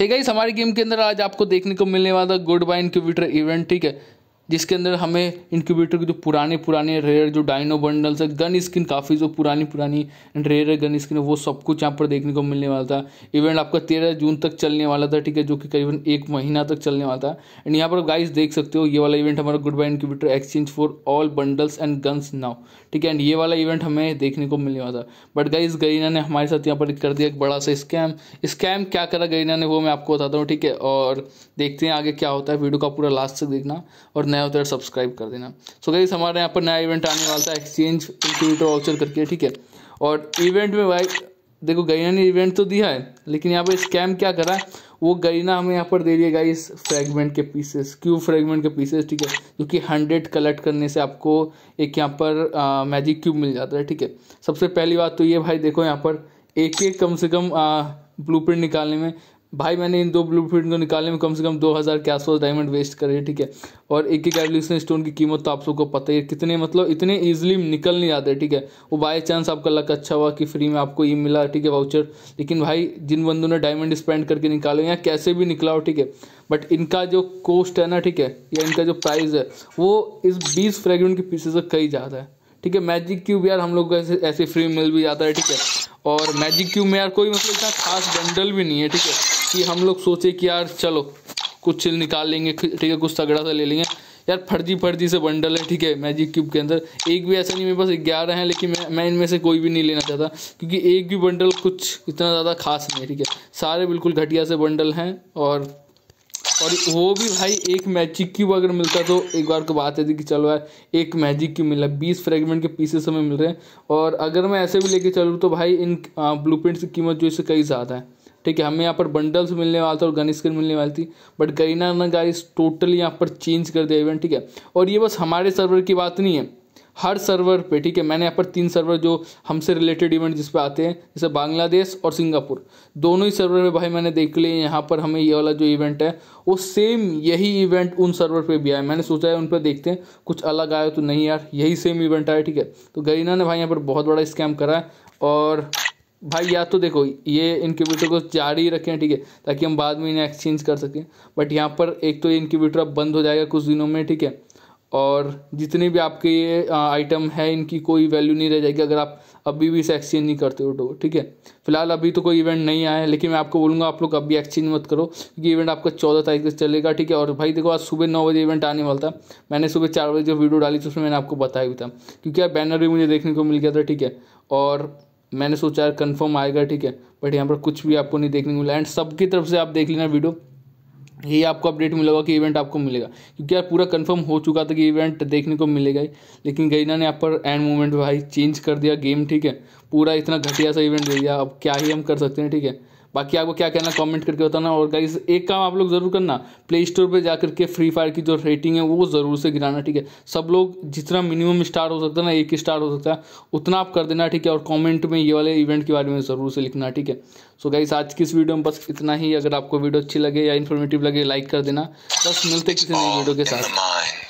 है गाइस हमारी गेम के अंदर आज आपको देखने को मिलने वाला गुड बाय इनक्यूबेटर इवेंट ठीक है जिसके अंदर हमें इंक्यूबेटर के जो पुराने पुराने रेयर जो डाइनो बंडल्स है गन स्किन काफ़ी जो पुरानी पुरानी रेयर गन स्किन है वो सब कुछ यहाँ पर देखने को मिलने वाला था इवेंट आपका तेरह जून तक चलने वाला था ठीक है जो कि करीबन एक महीना तक चलने वाला था एंड यहाँ पर गाइस देख सकते हो ये वाला इवेंट हमारा goodbye incubator exchange for all bundles and guns now ठीक है एंड ये वाला इवेंट हमें देखने को मिलने वाला था बट गाइज गरीना ने हमारे साथ यहाँ पर कर दिया एक बड़ा सा स्कैम स्कैम क्या करा गरीना ने वो मैं आपको बताता हूँ ठीक है और देखते हैं आगे क्या होता है वीडियो का पूरा लास्ट तक देखना और नया होता है सब्सक्राइब कर देना सो गाइस हमारे यहाँ पर नया इवेंट आने वाला था एक्सचेंज कंप्यूटर वाउचर करके ठीक है और इवेंट में भाई देखो गईना ने इवेंट तो दिया है लेकिन यहाँ पर स्कैम क्या करा वो गईना हमें यहाँ पर दे रही है गाइस फ्रैगमेंट के पीसेस क्यूब फ्रेगमेंट के पीसेस ठीक है क्योंकि हंड्रेड कलेक्ट करने से आपको एक यहाँ पर आ, मैजिक क्यूब मिल जाता है ठीक है सबसे पहली बात तो ये भाई देखो यहाँ पर एक एक कम से कम ब्लू निकालने में भाई मैंने इन दो ब्लू प्रिंट को निकालने में कम से कम दो हज़ार के आसपास डायमंड वेस्ट करे ठीक है और एक एक एवल्यूशन स्टोन की कीमत तो आप सबको पता ही है कितने मतलब इतने ईजिली निकल नहीं जाते ठीक है वो बाई चांस आपका लक अच्छा हुआ कि फ्री में आपको ये मिला ठीक है वाउचर लेकिन भाई जिन बंदों ने डायमंड स्पेंड करके निकाले या कैसे भी निकलाओ ठीक है बट इनका जो कॉस्ट है ना ठीक है या इनका जो प्राइस है वो इस बीस फ्रेगमेंट के पीछे से कई ज़्यादा है ठीक है मैजिक क्यूब यार हम लोग को ऐसे ऐसे फ्री मिल भी जाता है ठीक है और मैजिक क्यूब में यार कोई मतलब इतना खास बंडल भी नहीं है ठीक है कि हम लोग सोचे कि यार चलो कुछ निकाल लेंगे ठीक है कुछ तगड़ा सा ले लेंगे यार फर्जी फर्जी से बंडल है ठीक है मैजिक क्यूब के अंदर एक भी ऐसा नहीं मेरे पास ग्यारह हैं लेकिन मैं मैं इनमें से कोई भी नहीं लेना चाहता क्योंकि एक भी बंडल कुछ इतना ज़्यादा खास नहीं है ठीक है सारे बिल्कुल घटिया से बंडल हैं और और वो भी भाई एक मैजिक क्यूब अगर मिलता तो एक बार को बात है कि चलो यार एक मैजिक क्यूब मिला बीस फ्रेगमेंट के पीसेस हमें मिल रहे हैं और अगर मैं ऐसे भी लेके चलूँ तो भाई इन ब्लू हाँ, की कीमत जो इससे कई ज़्यादा है ठीक है हमें यहाँ पर बंडल्स मिलने वाला था और गन स्किन मिलने वाली थी बट करीना ना गाइस टोटली यहाँ पर चेंज कर दिया इवेंट ठीक है और ये बस हमारे सर्वर की बात नहीं है हर सर्वर पे ठीक है मैंने यहाँ पर तीन सर्वर जो हमसे रिलेटेड इवेंट जिस पे आते हैं जैसे बांग्लादेश और सिंगापुर दोनों ही सर्वर में भाई मैंने देख लिए यहाँ पर हमें ये वाला जो इवेंट है वो सेम यही इवेंट उन सर्वर पे भी आया मैंने सोचा है उन पर देखते हैं कुछ अलग आया तो नहीं यार यही सेम इवेंट आया ठीक है तो गरीना ने भाई यहाँ पर बहुत बड़ा स्कैम करा है और भाई या तो देखो ये इनक्यूबेटर को जारी रखें ठीक है ताकि हम बाद में इन्हें एक्सचेंज कर सकें बट यहाँ पर एक तो ये इनक्यूबेटर अब बंद हो जाएगा कुछ दिनों में ठीक है और जितने भी आपके ये आइटम है इनकी कोई वैल्यू नहीं रह जाएगी अगर आप अभी भी इसे एक्सचेंज नहीं करते हो तो ठीक है फिलहाल अभी तो कोई इवेंट नहीं आया है लेकिन मैं आपको बोलूँगा आप लोग अभी एक्सचेंज मत करो क्योंकि इवेंट आपका चौदह तारीख से चलेगा ठीक है और भाई देखो आज सुबह नौ बजे इवेंट आने वाला था मैंने सुबह चार बजे जो वीडियो डाली थी उसमें मैंने आपको बताया भी था क्योंकि यार बैनर भी मुझे देखने को मिल गया था ठीक है और मैंने सोचा कन्फर्म आएगा ठीक है बट यहाँ पर कुछ भी आपको नहीं देखने को मिला एंड सबकी तरफ से आप देख लेना वीडियो यही आपको अपडेट मिलेगा कि इवेंट आपको मिलेगा क्योंकि यार पूरा कंफर्म हो चुका था कि इवेंट देखने को मिलेगा ही लेकिन गईना ने यहाँ पर एंड मोमेंट भाई चेंज कर दिया गेम ठीक है पूरा इतना घटिया सा इवेंट दे दिया अब क्या ही हम कर सकते हैं ठीक है बाकी आपको क्या कहना कमेंट करके बताना और गाइस एक काम आप लोग ज़रूर करना प्ले स्टोर पर जाकर के फ्री फायर की जो रेटिंग है वो ज़रूर से गिराना ठीक है सब लोग जितना मिनिमम स्टार हो सकता है ना एक स्टार हो सकता है उतना आप कर देना ठीक है और कॉमेंट में ये वाले इवेंट के बारे में ज़रूर से लिखना ठीक है सो गाइस आज की इस वीडियो में बस इतना ही अगर आपको वीडियो अच्छी लगे या इन्फॉर्मेटिव लगे लाइक कर देना बस मिलते किसी नई वीडियो के साथ